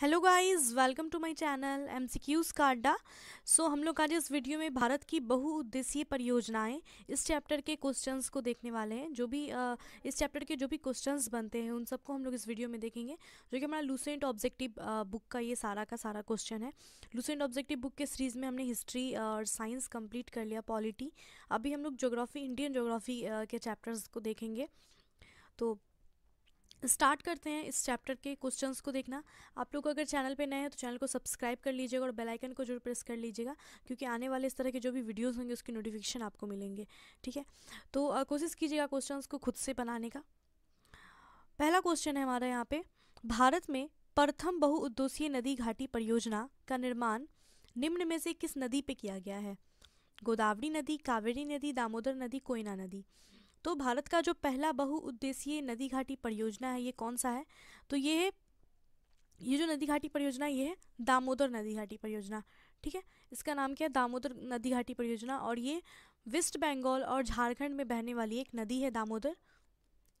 hello guys welcome to my channel M C Qs का so हम लोग आज इस वीडियो में भारत की बहुउद्देशीय परियोजनाएं इस चैप्टर के क्वेश्चंस को देखने वाले हैं जो भी आ, इस चैप्टर के जो भी क्वेश्चंस बनते हैं उन सबको हम लोग इस वीडियो में देखेंगे जो कि हमारा लूसेंट ऑब्जेक्टिव बुक का ये सारा का सारा क्वेश्चन है लूसेंट ऑब्जेक्टिव बुक के सीरीज़ में हमने हिस्ट्री और साइंस कम्प्लीट कर लिया पॉलिटी अभी हम लोग जोग्राफ़ी इंडियन जोग्राफ़ी के चैप्टर्स को देखेंगे तो स्टार्ट करते हैं इस चैप्टर के क्वेश्चंस को देखना आप लोग अगर चैनल पे नए हैं तो चैनल को सब्सक्राइब कर लीजिएगा और बेल आइकन को जरूर प्रेस कर लीजिएगा क्योंकि आने वाले इस तरह के जो भी वीडियोस होंगे उसकी नोटिफिकेशन आपको मिलेंगे ठीक है तो कोशिश कीजिएगा क्वेश्चंस को खुद से बनाने का पहला क्वेश्चन है हमारा यहाँ पे भारत में प्रथम बहुउद्देशीय नदी घाटी परियोजना का निर्माण निम्न में से किस नदी पर किया गया है गोदावरी नदी कावेरी नदी दामोदर नदी कोयना नदी तो भारत का जो पहला बहुउद्देशीय नदी घाटी परियोजना है ये कौन सा है तो ये ये जो नदी घाटी परियोजना ये है दामोदर नदी घाटी परियोजना ठीक है इसका नाम क्या है दामोदर नदी घाटी परियोजना और ये वेस्ट बंगाल और झारखंड में बहने वाली एक नदी है दामोदर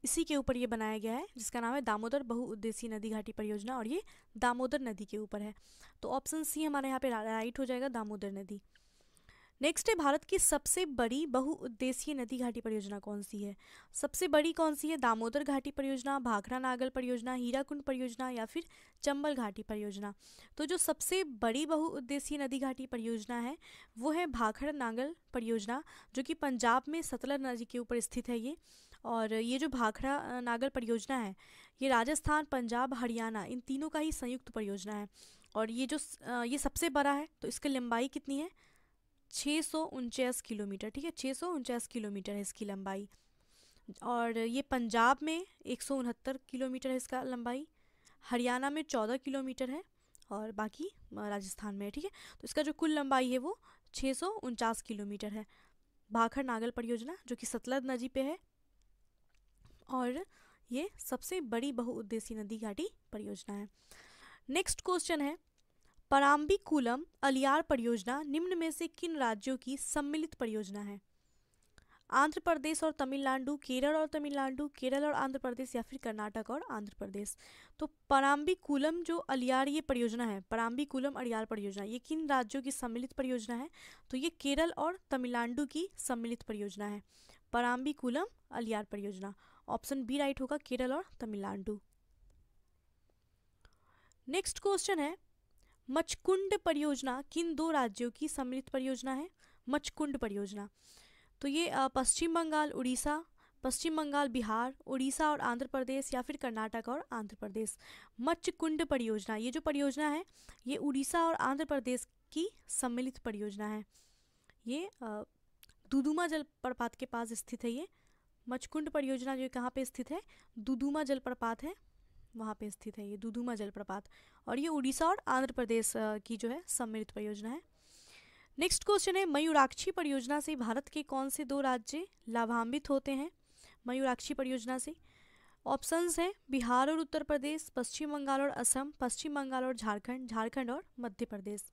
इसी के ऊपर ये बनाया गया है जिसका नाम है दामोदर बहुउद्देशीय नदी घाटी परियोजना और ये दामोदर नदी के ऊपर है तो ऑप्शन सी हमारे यहाँ पे राइट हो जाएगा दामोदर नदी नेक्स्ट है भारत की सबसे बड़ी बहुउद्देशीय नदी घाटी परियोजना कौन सी है सबसे बड़ी कौन सी है दामोदर घाटी परियोजना भाखड़ा नागल परियोजना हीराकुंड परियोजना या फिर चंबल घाटी परियोजना तो जो सबसे बड़ी बहुउद्देशीय नदी घाटी परियोजना है वो है भाखड़ा नागल परियोजना जो कि पंजाब में सतलज नदी के ऊपर स्थित है ये और ये जो भाखड़ा नागल परियोजना है ये राजस्थान पंजाब हरियाणा इन तीनों का ही संयुक्त परियोजना है और ये जो ये सबसे बड़ा है तो इसकी लंबाई कितनी है छः सौ उनचास किलोमीटर ठीक है छः सौ उनचास किलोमीटर है इसकी लंबाई और ये पंजाब में एक सौ उनहत्तर किलोमीटर है इसका लंबाई हरियाणा में चौदह किलोमीटर है और बाकी राजस्थान में है ठीक है तो इसका जो कुल लंबाई है वो छः सौ उनचास किलोमीटर है भाखड़ नागल परियोजना जो कि सतलज नदी पे है और ये सबसे बड़ी बहुउद्देशीय नदी घाटी परियोजना है नेक्स्ट क्वेश्चन है पराम्बिकुलम अलियार परियोजना निम्न में से किन राज्यों की सम्मिलित परियोजना है आंध्र प्रदेश और तमिलनाडु केरल और तमिलनाडु केरल और आंध्र प्रदेश या फिर कर्नाटक और आंध्र प्रदेश तो पराम्बिकुलम जो अलियार ये परियोजना है पराम्बिकुलम अलियार परियोजना ये किन राज्यों की सम्मिलित परियोजना है तो ये केरल और तमिलनाडु की सम्मिलित परियोजना है पराम्बिकुलम अलियार परियोजना ऑप्शन बी राइट होगा केरल और तमिलनाडु नेक्स्ट क्वेश्चन है मचकुंड परियोजना किन दो राज्यों की सम्मिलित परियोजना है मचकुंड परियोजना तो ये पश्चिम बंगाल उड़ीसा पश्चिम बंगाल बिहार उड़ीसा और आंध्र प्रदेश या फिर कर्नाटक और आंध्र प्रदेश मचकुंड परियोजना ये जो परियोजना है ये उड़ीसा और आंध्र प्रदेश की सम्मिलित परियोजना है ये दुदुमा जलप्रपात के पास स्थित है ये मचकुंड परियोजना जो कहाँ पे स्थित है दुदुमा जलप्रपात है वहाँ पे स्थित है ये दुधुमा जलप्रपात और ये उड़ीसा और आंध्र प्रदेश की जो है सम्मिलित परियोजना है नेक्स्ट क्वेश्चन है मयूराक्षी परियोजना से भारत के कौन से दो राज्य लाभान्वित होते हैं मयूराक्षी परियोजना से ऑप्शंस हैं बिहार और उत्तर प्रदेश पश्चिम बंगाल और असम पश्चिम बंगाल और झारखंड झारखंड और मध्य प्रदेश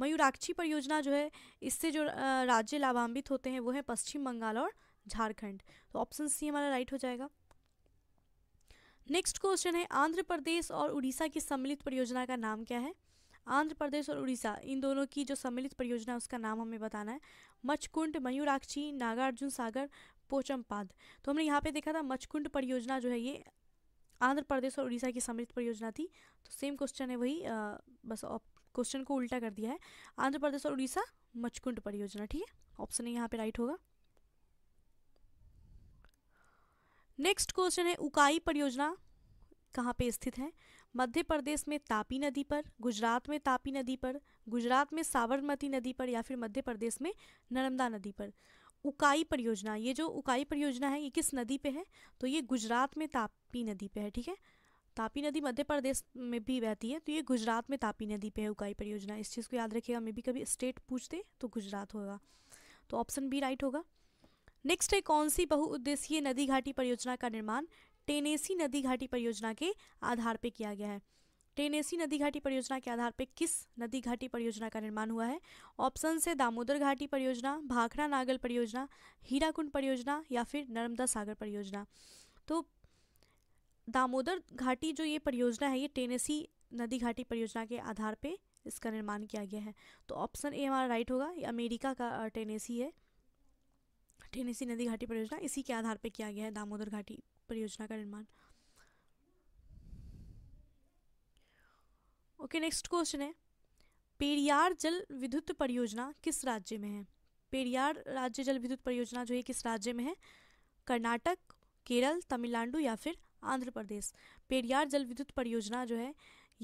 मयूराक्षी परियोजना जो है इससे जो राज्य लाभान्वित होते हैं वो है पश्चिम बंगाल और झारखंड तो ऑप्शन सी हमारा राइट हो जाएगा नेक्स्ट क्वेश्चन है आंध्र प्रदेश और उड़ीसा की सम्मिलित परियोजना का नाम क्या है आंध्र प्रदेश और उड़ीसा इन दोनों की जो सम्मिलित परियोजना है उसका नाम हमें बताना है मचकुंड मयूराक्षी नागार्जुन सागर पोचमपाद तो हमने यहाँ पे देखा था मचकुंड परियोजना जो है ये आंध्र प्रदेश और उड़ीसा की सम्मिलित परियोजना थी तो सेम क्वेश्चन है वही आ, बस क्वेश्चन को उल्टा कर दिया है आंध्र प्रदेश और उड़ीसा मचकुंड परियोजना ठीक है ऑप्शन यहाँ पे राइट होगा नेक्स्ट क्वेश्चन है उकाई परियोजना कहाँ पे स्थित है मध्य प्रदेश में तापी नदी पर गुजरात में तापी नदी पर गुजरात में साबरमती नदी पर या फिर मध्य प्रदेश में नर्मदा नदी पर उकाई परियोजना ये जो उकाई परियोजना है ये किस नदी पे है तो ये गुजरात में तापी नदी पे है ठीक है तापी नदी मध्य प्रदेश में भी बहती है तो ये गुजरात में तापी नदी पे है उकाई परियोजना इस चीज़ को याद रखिएगा मे भी कभी स्टेट पूछते तो गुजरात होगा तो ऑप्शन बी राइट होगा नेक्स्ट है कौन सी बहुउद्देशीय नदी घाटी परियोजना का निर्माण टेनेसी नदी घाटी परियोजना के आधार पर किया गया है टेनेसी नदी घाटी परियोजना के आधार पर किस नदी घाटी परियोजना का निर्माण हुआ है ऑप्शन से दामोदर घाटी परियोजना भाखड़ा नागल परियोजना हीराकुंड परियोजना या फिर नर्मदा सागर परियोजना तो दामोदर घाटी जो ये परियोजना है ये टेनेसी नदी घाटी परियोजना के आधार पर इसका निर्माण किया गया है तो ऑप्शन ए हमारा राइट होगा ये अमेरिका का टेनेसी है टेनेसी नदी घाटी परियोजना इसी के आधार पर किया गया है दामोदर घाटी परियोजना का निर्माण ओके नेक्स्ट क्वेश्चन है पेरियार जल विद्युत परियोजना किस राज्य में है पेरियार राज्य जल विद्युत परियोजना जो है किस राज्य में है कर्नाटक केरल तमिलनाडु या फिर आंध्र प्रदेश पेरियार जल विद्युत परियोजना जो है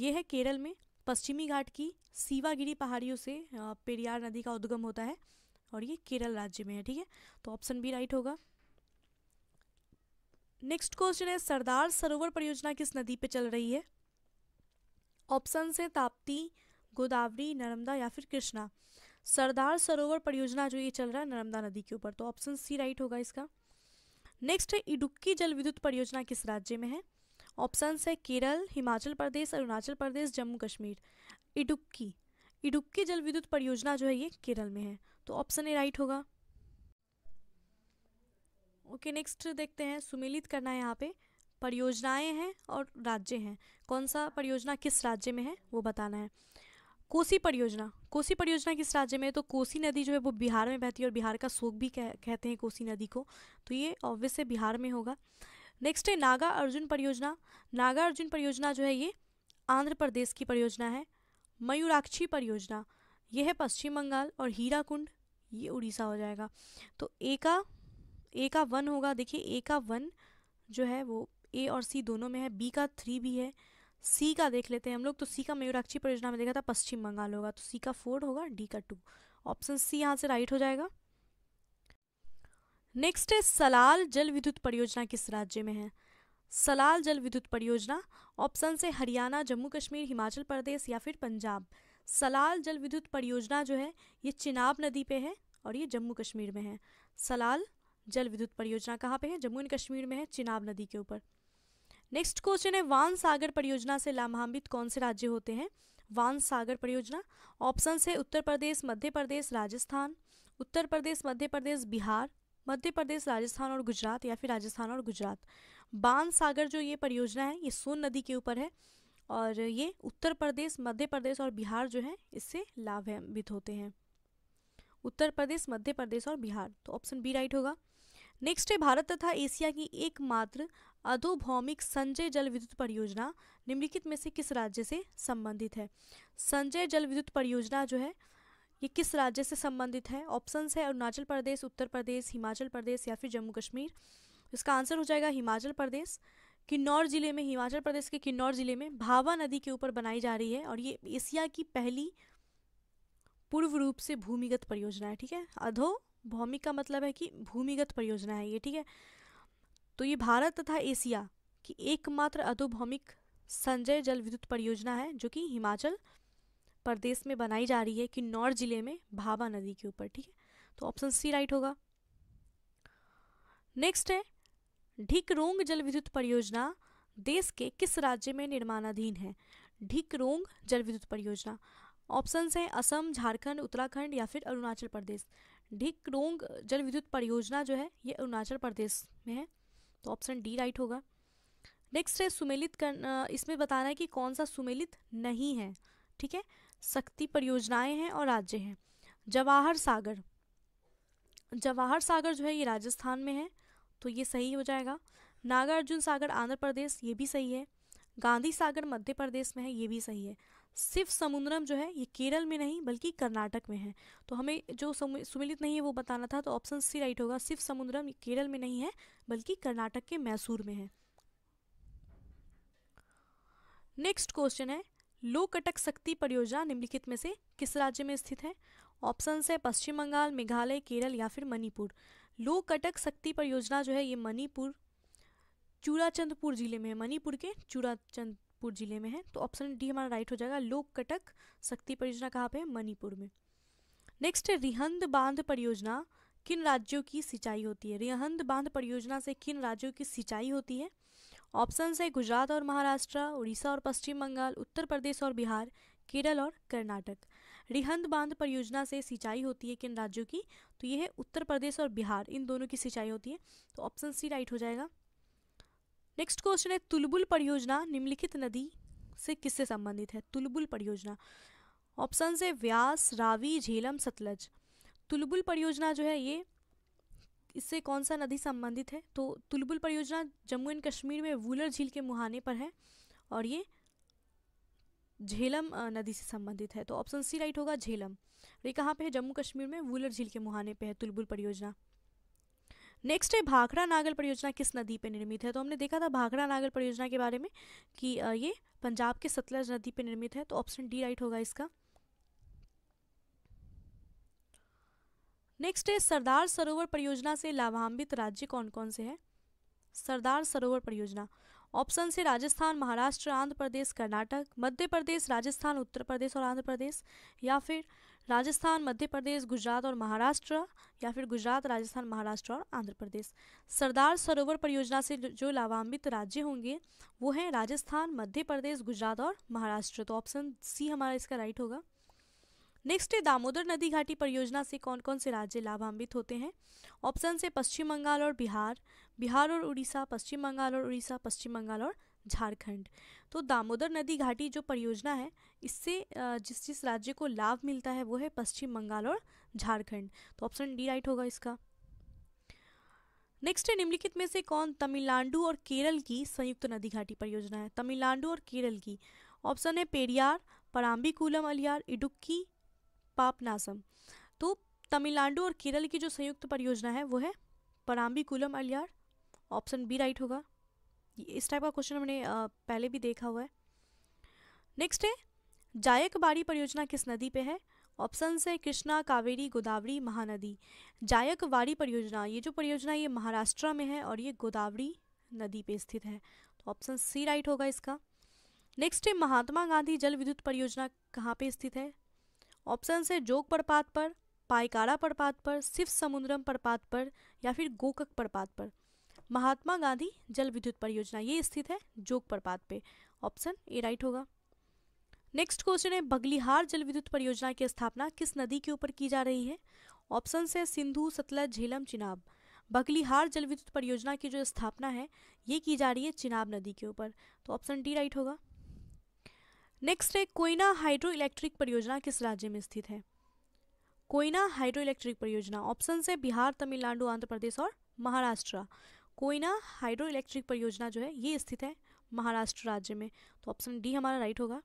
ये है केरल में पश्चिमी घाट की सीवागिरी पहाड़ियों से पेरियार नदी का उद्गम होता है और ये केरल राज्य में है ठीक है तो ऑप्शन बी राइट होगा नेक्स्ट क्वेश्चन है सरदार सरोवर परियोजना किस नदी पे चल रही है ऑप्शन से ताप्ती गोदावरी नर्मदा या फिर कृष्णा सरदार सरोवर परियोजना जो ये चल रहा है नर्मदा नदी के ऊपर तो ऑप्शन सी राइट होगा इसका नेक्स्ट है इडुक्की जल विद्युत परियोजना किस राज्य में है ऑप्शन है केरल हिमाचल प्रदेश अरुणाचल प्रदेश जम्मू कश्मीर इडुक्की इडुक्की जल विद्युत परियोजना जो है ये केरल में है तो ऑप्शन ए राइट होगा ओके नेक्स्ट देखते हैं सुमिलित करना है यहाँ पे परियोजनाएं हैं और राज्य हैं कौन सा परियोजना किस राज्य में है वो बताना है कोसी परियोजना कोसी परियोजना किस राज्य में है तो कोसी नदी जो है वो बिहार में बहती है और बिहार का सोख भी कह, कहते हैं कोसी नदी को तो ये ऑब्वियस है बिहार में होगा नेक्स्ट है नागा अर्जुन परियोजना नागा अर्जुन परियोजना जो है ये आंध्र प्रदेश की परियोजना है मयूराक्षी परियोजना यह है पश्चिम बंगाल और हीरा ये उड़ीसा हो जाएगा तो ए का ए का वन होगा देखिए ए का वन जो है वो ए और सी दोनों में है बी का थ्री भी है सी का देख लेते हैं हम लोग तो सी का मयूराक्षी परियोजना में देखा था पश्चिम बंगाल होगा तो सी का फोर होगा डी का टू ऑप्शन सी यहाँ से राइट हो जाएगा नेक्स्ट है सलाल जल विद्युत परियोजना किस राज्य में है सलाल जल विद्युत परियोजना ऑप्शन से हरियाणा जम्मू कश्मीर हिमाचल प्रदेश या फिर पंजाब सलाल जल विद्युत परियोजना जो है ये चिनाब नदी पे है और ये जम्मू कश्मीर में है सलाल जल विद्युत परियोजना कहाँ पे है जम्मू एंड कश्मीर में है चिनाब नदी के ऊपर नेक्स्ट क्वेश्चन है वान सागर परियोजना से लाभान्वित कौन से राज्य होते हैं वान सागर परियोजना ऑप्शन है उत्तर प्रदेश मध्य प्रदेश राजस्थान उत्तर प्रदेश मध्य प्रदेश बिहार मध्य प्रदेश राजस्थान और गुजरात या फिर राजस्थान और गुजरात बान सागर जो ये परियोजना है ये सोन नदी के ऊपर है और ये उत्तर प्रदेश मध्य प्रदेश और बिहार जो है इससे लाभान्वित होते हैं उत्तर प्रदेश मध्य प्रदेश और बिहार तो ऑप्शन बी राइट होगा नेक्स्ट है भारत तथा एशिया की एकमात्र अधोभौमिक संजय जल विद्युत परियोजना निम्नलिखित में से किस राज्य से संबंधित है संजय जल विद्युत परियोजना जो है ये किस राज्य से संबंधित है ऑप्शन है अरुणाचल प्रदेश उत्तर प्रदेश हिमाचल प्रदेश या फिर जम्मू कश्मीर इसका आंसर हो जाएगा हिमाचल प्रदेश किन्नौर ज़िले में हिमाचल प्रदेश के किन्नौर ज़िले में भावा नदी के ऊपर बनाई जा रही है और ये एशिया की पहली पूर्व रूप से भूमिगत परियोजना है ठीक है अधो भौमिक का मतलब है कि भूमिगत परियोजना है ये ठीक है तो ये भारत तथा एशिया की एकमात्र अधोभौमिक संजय जल विद्युत परियोजना है जो कि हिमाचल प्रदेश में बनाई जा रही है किन्नौर जिले में भावा नदी के ऊपर ठीक है तो ऑप्शन सी राइट होगा नेक्स्ट है ढिकरोंग विद्युत परियोजना देश के किस राज्य में निर्माणाधीन है ढिकरोंग विद्युत परियोजना ऑप्शन हैं असम झारखंड उत्तराखंड या फिर अरुणाचल प्रदेश ढिकरोंग विद्युत परियोजना जो है ये अरुणाचल प्रदेश में है तो ऑप्शन डी राइट होगा नेक्स्ट है सुमेलित कर इसमें बताना है कि कौन सा सुमेलित नहीं है ठीक है शक्ति परियोजनाएं हैं और राज्य हैं जवाहर सागर जवाहर सागर जो है ये राजस्थान में है तो ये सही हो जाएगा नागार्जुन सागर आंध्र प्रदेश ये भी सही है गांधी सागर मध्य प्रदेश में है ये भी सही है शिव समुद्रम जो है ये केरल में नहीं बल्कि कर्नाटक में है तो हमें जो सुमिलित नहीं है वो बताना था तो ऑप्शन सी राइट होगा शिव समुद्रम ये केरल में नहीं है बल्कि कर्नाटक के मैसूर में है नेक्स्ट क्वेश्चन है लो कटक शक्ति परियोजना निम्नलिखित में से किस राज्य में स्थित है ऑप्शन है पश्चिम बंगाल मेघालय केरल या फिर मणिपुर लो कटक शक्ति परियोजना जो है ये मणिपुर चूड़ाचंदपुर ज़िले में है मणिपुर के चूड़ाचंदपुर ज़िले में है तो ऑप्शन डी हमारा राइट हो जाएगा लोक कटक शक्ति परियोजना कहाँ पे है मणिपुर में नेक्स्ट है रिहंद बांध परियोजना किन राज्यों की सिंचाई होती है रिहंद बांध परियोजना से किन राज्यों की सिंचाई होती है ऑप्शन है गुजरात और महाराष्ट्र उड़ीसा और पश्चिम बंगाल उत्तर प्रदेश और बिहार केरल और कर्नाटक रिहंद बांध परियोजना से सिंचाई होती है किन राज्यों की तो ये है उत्तर प्रदेश और बिहार इन दोनों की सिंचाई होती है तो ऑप्शन सी राइट हो जाएगा नेक्स्ट क्वेश्चन है तुलबुल परियोजना निम्नलिखित नदी से किससे संबंधित है तुलबुल परियोजना ऑप्शन है व्यास रावी झेलम सतलज तुलबुल परियोजना जो है ये इससे कौन सा नदी संबंधित है तो तुलबुल परियोजना जम्मू एंड कश्मीर में वूलर झील के मुहाने पर है और ये झेलम नदी से संबंधित है तो ऑप्शन सी राइट होगा झेलम ये कहाँ पे है जम्मू कश्मीर में वूलर झील के मुहाने पे है तुलबुल परियोजना नेक्स्ट है भाखड़ा नागल परियोजना किस नदी पे निर्मित है तो हमने देखा था भाखड़ा नागल परियोजना के बारे में कि ये पंजाब के सतलज नदी पर निर्मित है तो ऑप्शन डी राइट होगा इसका नेक्स्ट है सरदार सरोवर परियोजना से लाभान्वित राज्य कौन कौन से है सरदार सरोवर परियोजना ऑप्शन से राजस्थान महाराष्ट्र आंध्र प्रदेश कर्नाटक मध्य प्रदेश राजस्थान उत्तर प्रदेश और आंध्र प्रदेश या फिर राजस्थान मध्य प्रदेश गुजरात और महाराष्ट्र या फिर गुजरात राजस्थान महाराष्ट्र और आंध्र प्रदेश सरदार सरोवर परियोजना से जो लाभान्वित राज्य होंगे वो हैं राजस्थान मध्य प्रदेश गुजरात और महाराष्ट्र तो ऑप्शन सी हमारा इसका राइट होगा नेक्स्ट है दामोदर नदी घाटी परियोजना से कौन कौन से राज्य लाभान्वित होते हैं ऑप्शन से पश्चिम बंगाल और बिहार बिहार और उड़ीसा पश्चिम बंगाल और उड़ीसा पश्चिम बंगाल और झारखंड तो दामोदर नदी घाटी जो परियोजना है इससे जिस जिस राज्य को लाभ मिलता है वो है पश्चिम बंगाल और झारखंड तो ऑप्शन डी राइट होगा इसका नेक्स्ट है निम्नलिखित में से कौन तमिलनाडु और केरल की संयुक्त नदी घाटी परियोजना है तमिलनाडु और केरल की ऑप्शन है पेरियार पराम्बिकुलम अलियार इडुक्की पापनासम तो तमिलनाडु और केरल की जो संयुक्त परियोजना है वो है Parambikulam Aliyar option B right होगा इस टाइप का क्वेश्चन हमने पहले भी देखा हुआ है नेक्स्ट है जायकबाड़ी परियोजना किस नदी पे है ऑप्शन है कृष्णा कावेरी गोदावरी महानदी जायकवाड़ी परियोजना ये जो परियोजना ये महाराष्ट्र में है और ये गोदावरी नदी पे स्थित है तो ऑप्शन सी राइट होगा इसका नेक्स्ट है महात्मा गांधी जल विद्युत परियोजना कहाँ पे स्थित है ऑप्शन है जोग प्रपात पर पायकारा प्रपात पर शिव समुद्रम प्रपात पर या फिर गोकक प्रपात पर महात्मा गांधी जल विद्युत परियोजना ये स्थित है जोग प्रपात पे ऑप्शन ए राइट होगा नेक्स्ट क्वेश्चन है बगलिहार जल विद्युत परियोजना की स्थापना किस नदी के ऊपर की जा रही है ऑप्शन है सिंधु सतलज झेलम चिनाब बगलिहार जल विद्युत परियोजना की जो स्थापना है ये की जा रही है चिनाब नदी के ऊपर तो ऑप्शन डी राइट होगा नेक्स्ट है कोयना हाइड्रो इलेक्ट्रिक परियोजना किस राज्य में स्थित है कोयना हाइड्रो इलेक्ट्रिक परियोजना ऑप्शन है बिहार तमिलनाडु आंध्र प्रदेश और महाराष्ट्र कोयना हाइड्रो इलेक्ट्रिक परियोजना जो है ये स्थित है महाराष्ट्र राज्य में तो ऑप्शन डी हमारा राइट होगा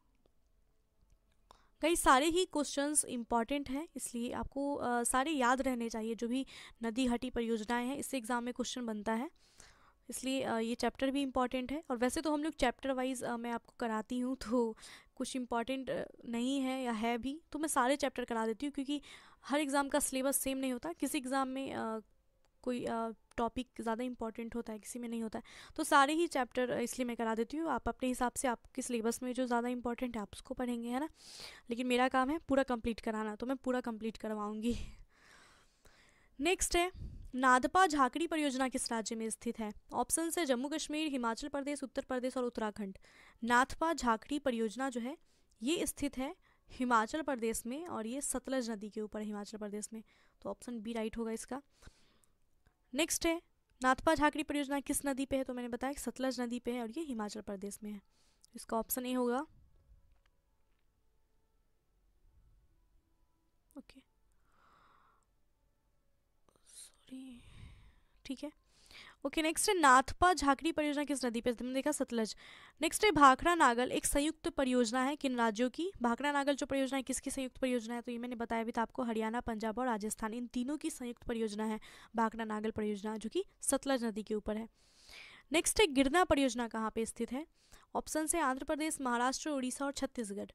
कई सारे ही क्वेश्चंस इंपॉर्टेंट हैं इसलिए आपको आ, सारे याद रहने चाहिए जो भी नदी हटी परियोजनाएं हैं इससे एग्ज़ाम में क्वेश्चन बनता है इसलिए आ, ये चैप्टर भी इम्पॉर्टेंट है और वैसे तो हम लोग चैप्टर वाइज मैं आपको कराती हूँ तो कुछ इम्पॉर्टेंट नहीं है या है भी तो मैं सारे चैप्टर करा देती हूँ क्योंकि हर एग्ज़ाम का सिलेबस सेम नहीं होता किसी एग्ज़ाम में आ, कोई टॉपिक ज़्यादा इंपॉर्टेंट होता है किसी में नहीं होता है तो सारे ही चैप्टर इसलिए मैं करा देती हूँ आप अपने हिसाब से आपके सिलेबस में जो ज़्यादा इंपॉर्टेंट है आप उसको पढ़ेंगे है ना लेकिन मेरा काम है पूरा कंप्लीट कराना तो मैं पूरा कंप्लीट करवाऊँगी नेक्स्ट है नादपा झाकड़ी परियोजना किस राज्य में स्थित है ऑप्शन है जम्मू कश्मीर हिमाचल प्रदेश उत्तर प्रदेश और उत्तराखंड नाथपा झाकड़ी परियोजना जो है ये स्थित है हिमाचल प्रदेश में और ये सतलज नदी के ऊपर हिमाचल प्रदेश में तो ऑप्शन बी राइट होगा इसका नेक्स्ट है नाथपा झाकड़ी परियोजना किस नदी पे है तो मैंने बताया कि सतलज नदी पे है और ये हिमाचल प्रदेश में है इसका ऑप्शन ए होगा ओके सॉरी ठीक है ओके नेक्स्ट है नाथपा झाकड़ी परियोजना किस नदी पर देखा सतलज नेक्स्ट है भाखड़ा नागल एक संयुक्त परियोजना है किन राज्यों की भाखड़ा नागल जो परियोजना है किसकी संयुक्त परियोजना है तो ये मैंने बताया भी था आपको हरियाणा पंजाब और राजस्थान इन तीनों की संयुक्त परियोजना है भाखड़ा नागल परियोजना जो कि सतलज नदी के ऊपर है नेक्स्ट है गिरना परियोजना कहाँ पर स्थित है ऑप्शन है आंध्र प्रदेश महाराष्ट्र उड़ीसा और छत्तीसगढ़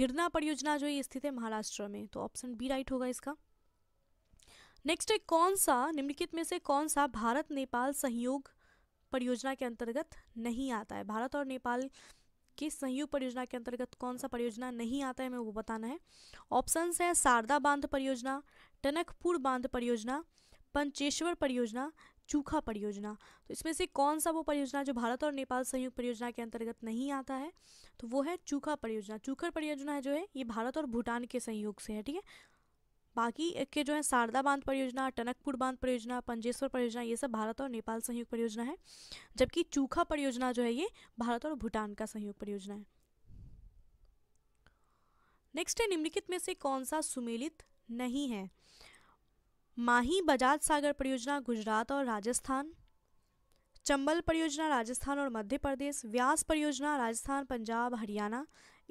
गिरना परियोजना जो ये स्थित है महाराष्ट्र में तो ऑप्शन बी राइट होगा इसका नेक्स्ट है कौन सा निम्नलिखित में से कौन सा भारत नेपाल सहयोग परियोजना के अंतर्गत नहीं आता है भारत और नेपाल की संयुक्त परियोजना के अंतर्गत कौन सा परियोजना नहीं आता है हमें वो बताना है ऑप्शन है शारदा बांध परियोजना टनकपुर बांध परियोजना पंचेश्वर परियोजना चूखा परियोजना तो इसमें से कौन सा वो परियोजना जो भारत और नेपाल संयुक्त परियोजना के अंतर्गत नहीं आता है तो वो है चूखा परियोजना चूखर परियोजना है जो है ये भारत और भूटान के सहयोग से है ठीक है बाकी के जो है शारदा बांध परियोजना टनकपुर बांध परियोजना पंजेश्वर परियोजना ये सब भारत और नेपाल संयुक्त परियोजना है जबकि चूखा परियोजना जो है ये भारत और भूटान का संयुक्त परियोजना है नेक्स्ट है निम्नलिखित में से कौन सा सुमेलित नहीं है माही बजाज सागर परियोजना गुजरात और राजस्थान चंबल परियोजना राजस्थान और मध्य प्रदेश व्यास परियोजना राजस्थान पंजाब हरियाणा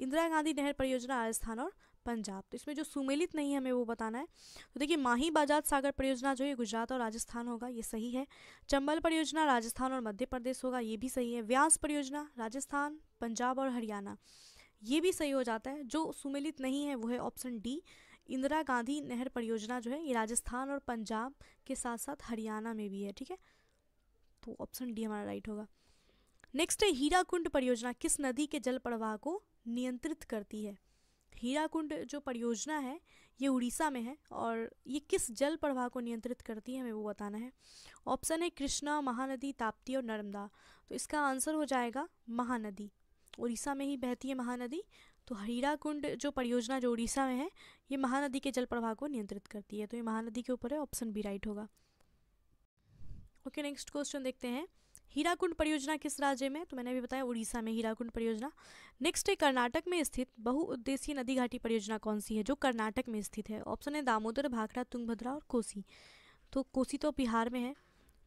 इंदिरा गांधी नहर परियोजना राजस्थान और पंजाब तो इसमें जो सुमेलित नहीं है हमें वो बताना है तो देखिए माही बाजात सागर परियोजना जो है गुजरात और राजस्थान होगा ये सही है चंबल परियोजना राजस्थान और मध्य प्रदेश होगा ये भी सही है व्यास परियोजना राजस्थान पंजाब और हरियाणा ये भी सही हो जाता है जो सुमेलित नहीं है वो है ऑप्शन डी इंदिरा गांधी नहर परियोजना जो है ये राजस्थान और पंजाब के साथ साथ हरियाणा में भी है ठीक है तो ऑप्शन डी हमारा राइट होगा नेक्स्ट है हीरा कुंड परियोजना किस नदी के जल प्रवाह को नियंत्रित करती है हीराकुंड जो परियोजना है ये उड़ीसा में है और ये किस जल प्रवाह को नियंत्रित करती है हमें वो बताना है ऑप्शन है कृष्णा महानदी ताप्ती और नर्मदा तो इसका आंसर हो जाएगा महानदी उड़ीसा में ही बहती है महानदी तो हीराकुंड जो परियोजना जो उड़ीसा में है ये महानदी के जल प्रवाह को नियंत्रित करती है तो ये महानदी के ऊपर है ऑप्शन बी राइट होगा ओके नेक्स्ट क्वेश्चन देखते हैं हीराकुंड परियोजना किस राज्य में तो मैंने अभी बताया उड़ीसा में हीराकुंड परियोजना नेक्स्ट है कर्नाटक में स्थित बहुउद्देशीय नदी घाटी परियोजना कौन सी है जो कर्नाटक में स्थित है ऑप्शन है दामोदर भाखड़ा तुंगभद्रा और कोसी तो कोसी तो बिहार में है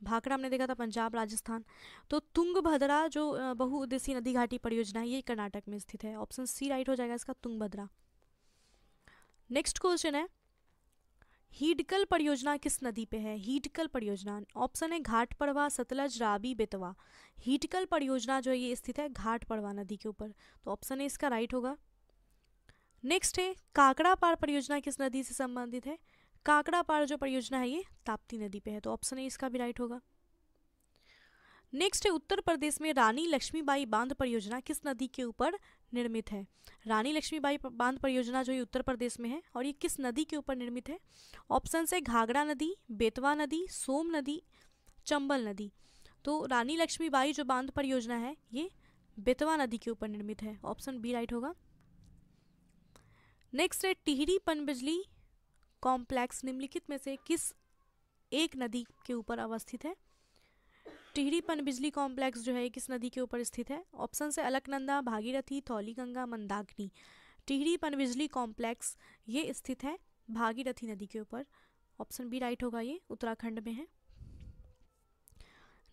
भाखड़ा हमने देखा था पंजाब राजस्थान तो तुंगभद्रा जो बहुउद्देशीय नदी घाटी परियोजना है ये कर्नाटक में स्थित है ऑप्शन सी राइट हो जाएगा इसका तुंगभद्रा नेक्स्ट क्वेश्चन है हीडकल परियोजना किस नदी पे है हीडकल परियोजना ऑप्शन है घाट पड़वा सतलज राबी बेतवा हीडकल परियोजना जो है ये स्थित है घाट पड़वा नदी के ऊपर तो ऑप्शन है इसका राइट होगा नेक्स्ट है काकड़ा पार परियोजना किस नदी से संबंधित है काकड़ा पार जो परियोजना है ये ताप्ती नदी पे है तो ऑप्शन है इसका भी राइट होगा नेक्स्ट है उत्तर प्रदेश में रानी लक्ष्मीबाई बांध परियोजना किस नदी के ऊपर निर्मित है रानी लक्ष्मीबाई बांध परियोजना जो ये उत्तर प्रदेश में है और ये किस नदी के ऊपर निर्मित है ऑप्शन से घाघरा नदी बेतवा नदी सोम नदी चंबल नदी तो रानी लक्ष्मीबाई जो बांध परियोजना है ये बेतवा नदी के ऊपर निर्मित है ऑप्शन बी राइट होगा नेक्स्ट है टिहरी पनबिजली कॉम्प्लेक्स निम्नलिखित में से किस एक नदी के ऊपर अवस्थित है टिहरी बिजली कॉम्प्लेक्स जो है किस नदी के ऊपर स्थित है ऑप्शन से अलकनंदा भागीरथी थौली गंगा मंदाग्नी टिहरी पनबिजली कॉम्प्लेक्स ये स्थित है भागीरथी नदी के ऊपर ऑप्शन बी राइट होगा ये उत्तराखंड में है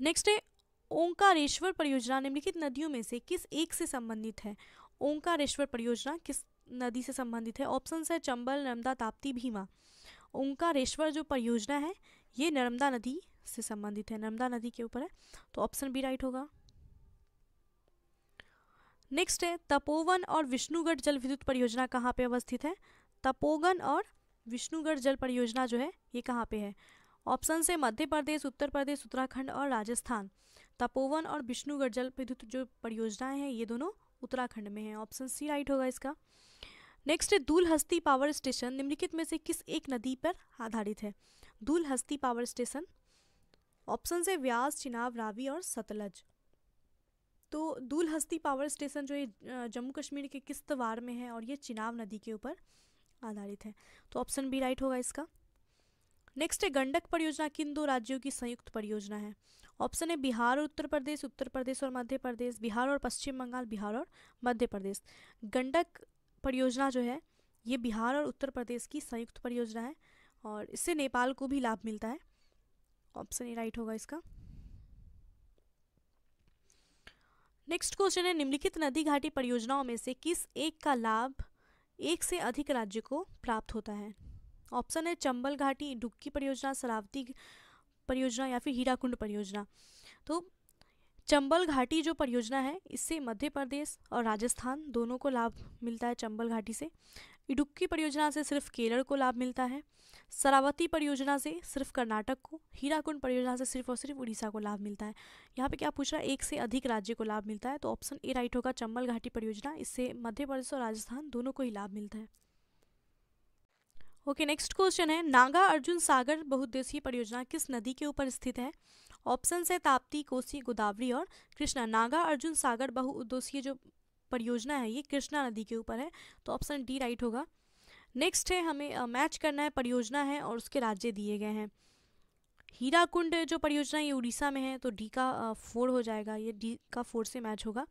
नेक्स्ट है ओंकारेश्वर परियोजना निम्नलिखित नदियों में से किस एक से संबंधित है ओंकारेश्वर परियोजना किस नदी से संबंधित है ऑप्शन है चंबल नर्मदा ताप्ती भीमा ओंकारेश्वर जो परियोजना है ये नर्मदा नदी से संबंधित है नर्मदा नदी के ऊपर है तो ऑप्शन बी राइट होगा नेक्स्ट है तपोवन और विष्णुगढ़ जल विद्युत परियोजना कहाँ पे अवस्थित है तपोवन और विष्णुगढ़ जल परियोजना जो है ये कहाँ पे है ऑप्शन से मध्य प्रदेश उत्तर प्रदेश उत्तराखंड और राजस्थान तपोवन और विष्णुगढ़ जल विद्युत जो परियोजनाएं हैं ये दोनों उत्तराखंड में है ऑप्शन सी राइट होगा इसका नेक्स्ट है दूलहस्ती पावर स्टेशन निम्नलिखित में से किस एक नदी पर आधारित है दूलहस्ती पावर स्टेशन ऑप्शन है व्यास चिनाब रावी और सतलज तो दूल हस्ती पावर स्टेशन जो ये जम्मू कश्मीर के किस्तवार में है और ये चिनाब नदी के ऊपर आधारित है तो ऑप्शन बी राइट होगा इसका नेक्स्ट है गंडक परियोजना किन दो राज्यों की संयुक्त परियोजना है ऑप्शन है बिहार और उत्तर प्रदेश उत्तर प्रदेश और मध्य प्रदेश बिहार और पश्चिम बंगाल बिहार और मध्य प्रदेश गंडक परियोजना जो है ये बिहार और उत्तर प्रदेश की संयुक्त परियोजना है और इससे नेपाल को भी लाभ मिलता है ऑप्शन ए राइट होगा इसका नेक्स्ट क्वेश्चन है निम्नलिखित नदी घाटी परियोजनाओं में से किस एक का लाभ एक से अधिक राज्य को प्राप्त होता है ऑप्शन है चंबल घाटी डुक्की परियोजना सरावती परियोजना या फिर हीराकुंड परियोजना तो चंबल घाटी जो परियोजना है इससे मध्य प्रदेश और राजस्थान दोनों को लाभ मिलता है चंबल घाटी से इडुक्की परियोजना से सिर्फ केरल को लाभ मिलता है सरावती परियोजना से सिर्फ कर्नाटक को हीराकुंड परियोजना से सिर्फ और सिर्फ उड़ीसा को लाभ मिलता है यहाँ पे क्या पूछ रहा है एक से अधिक राज्य को लाभ मिलता है तो ऑप्शन ए राइट होगा चंबल घाटी परियोजना इससे मध्य प्रदेश और राजस्थान दोनों को ही लाभ मिलता है ओके नेक्स्ट क्वेश्चन है नागा अर्जुन सागर बहुद्देशीय परियोजना किस नदी के ऊपर स्थित है ऑप्शन है ताप्ती कोसी गोदावरी और कृष्णा नागा अर्जुन सागर बहुउद्देशीय जो परियोजना है ये कृष्णा नदी के ऊपर है तो ऑप्शन डी राइट होगा नेक्स्ट है हमें मैच करना है परियोजना है और उसके राज्य दिए गए हैं हीरा कुंड जो परियोजना ये उड़ीसा में है तो डी का फोर हो जाएगा ये डी का फोर से मैच होगा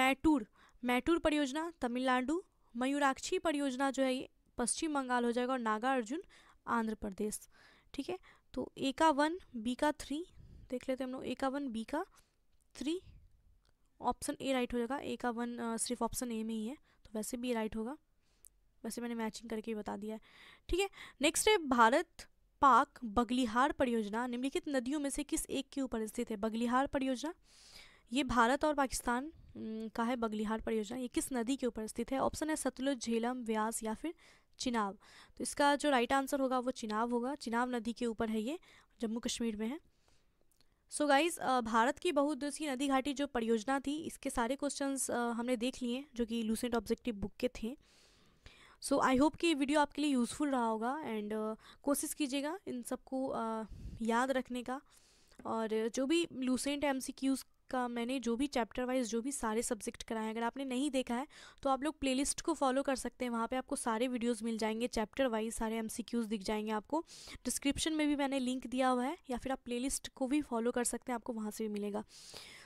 मैटूर मैटूर परियोजना तमिलनाडु मयूराक्षी परियोजना जो है ये पश्चिम बंगाल हो जाएगा और नागार्जुन आंध्र प्रदेश ठीक है तो ए का वन बी का थ्री देख लेते हैं हम लोग ए का वन बी का थ्री ऑप्शन ए राइट हो जाएगा ए का वन सिर्फ ऑप्शन ए में ही है तो वैसे भी राइट होगा वैसे मैंने मैचिंग करके ही बता दिया है ठीक है नेक्स्ट है भारत पाक बगलिहार परियोजना निम्नलिखित नदियों में से किस एक के ऊपर स्थित है बगलिहार परियोजना ये भारत और पाकिस्तान का है बगलिहार परियोजना ये किस नदी के ऊपर स्थित है ऑप्शन है सतलुज झेलम व्यास या फिर चिनाव तो इसका जो राइट आंसर होगा वो चिनाव होगा चिनाव नदी के ऊपर है ये जम्मू कश्मीर में है so so guys uh, Bharat की बहुउद्देशीय नदी घाटी जो परियोजना थी इसके सारे क्वेश्चंस uh, हमने देख लिए जो कि लूसेंट ऑब्जेक्टिव बुक के थे सो आई होप कि वीडियो आपके लिए यूज़फुल रहा होगा एंड uh, कोशिश कीजिएगा इन सबको uh, याद रखने का और जो भी लूसेंट एम का मैंने जो भी चैप्टर वाइज जो भी सारे सब्जेक्ट कराए हैं अगर आपने नहीं देखा है तो आप लोग प्लेलिस्ट को फॉलो कर सकते हैं वहाँ पे आपको सारे वीडियोस मिल जाएंगे चैप्टर वाइज सारे एमसीक्यूज दिख जाएंगे आपको डिस्क्रिप्शन में भी मैंने लिंक दिया हुआ है या फिर आप प्लेलिस्ट को भी फॉलो कर सकते हैं आपको वहाँ से भी मिलेगा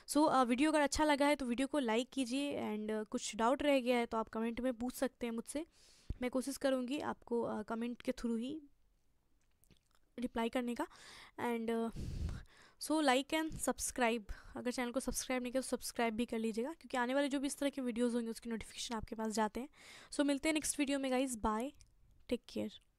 सो so, वीडियो अगर अच्छा लगा है तो वीडियो को लाइक कीजिए एंड कुछ डाउट रह गया है तो आप कमेंट में पूछ सकते हैं मुझसे मैं कोशिश करूँगी आपको कमेंट के थ्रू ही रिप्लाई करने का and so like and subscribe अगर चैनल को सब्सक्राइब नहीं किया तो सब्सक्राइब भी कर लीजिएगा क्योंकि आने वाले जो भी इस तरह के वीडियोज़ होंगे उसकी नोटिफिकेशन आपके पास जाते हैं सो so, मिलते हैं नेक्स्ट वीडियो में गाइज़ बाय टेक केयर